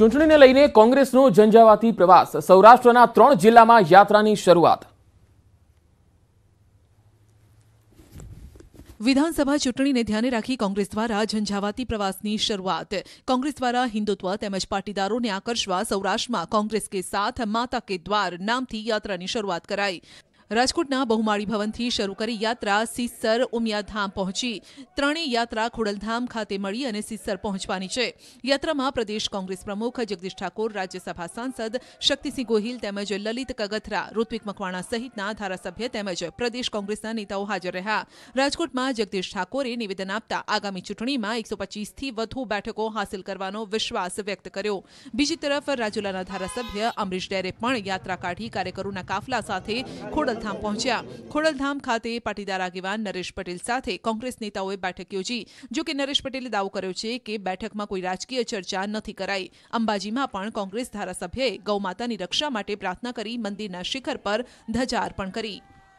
ચૂંટણીને લઈને કોંગ્રેસનો ઝંઝાવાતી પ્રવાસ સૌરાષ્ટ્રના ત્રણ જિલ્લામાં યાત્રાની શરૂઆત વિધાનસભા ચૂંટણીને ધ્યાને રાખી કોંગ્રેસ દ્વારા ઝંઝાવાતી પ્રવાસની શરૂઆત કોંગ્રેસ દ્વારા હિન્દુત્વ તેમજ પાટીદારોને આકર્ષવા સૌરાષ્ટ્રમાં કોંગ્રેસ કે સાથ માતા કે દ્વાર નામથી યાત્રાની શરૂઆત કરાઈ રાજકોટના બહુમાળી ભવનથી શરૂ કરી યાત્રા સિસર ઉમિયાધામ પહોંચી ત્રણેય યાત્રા ખોડલધામ ખાતે મળી અને સિસર પહોંચવાની છે યાત્રામાં પ્રદેશ કોંગ્રેસ પ્રમુખ જગદીશ ઠાકોર રાજ્યસભા સાંસદ શક્તિસિંહ ગોહિલ તેમજ લલિત કગથરા ઋત્વિક મકવાણા સહિતના ધારાસભ્ય તેમજ પ્રદેશ કોંગ્રેસના નેતાઓ હાજર રહ્યા રાજકોટમાં જગદીશ ઠાકોરે નિવેદન આપતા આગામી ચૂંટણીમાં એકસો પચીસથી વધુ બેઠકો હાંસલ કરવાનો વિશ્વાસ વ્યક્ત કર્યો બીજી તરફ રાજુલાના ધારાસભ્ય અમરીશ ડેરે પણ યાત્રા કાઢી કાર્યકરોના કાફલા સાથે ખોડલ धाम पहुंचा खोडळधाम ખાતે पाटीदारा केवान नरेश पटेल સાથે કોંગ્રેસ નેતાઓ બેઠક યોજી જે કે नरेश પટેલ દાવો કર્યો છે કે બેઠકમાં કોઈ રાજકીય ચર્ચા નથી કરાઈ અંબાજીમાં પણ કોંગ્રેસ ધારા સભ્યોએ ગૌમાતાની રક્ષા માટે પ્રાર્થના કરી મંદિરના શિખર પર ધજા અર્પણ કરી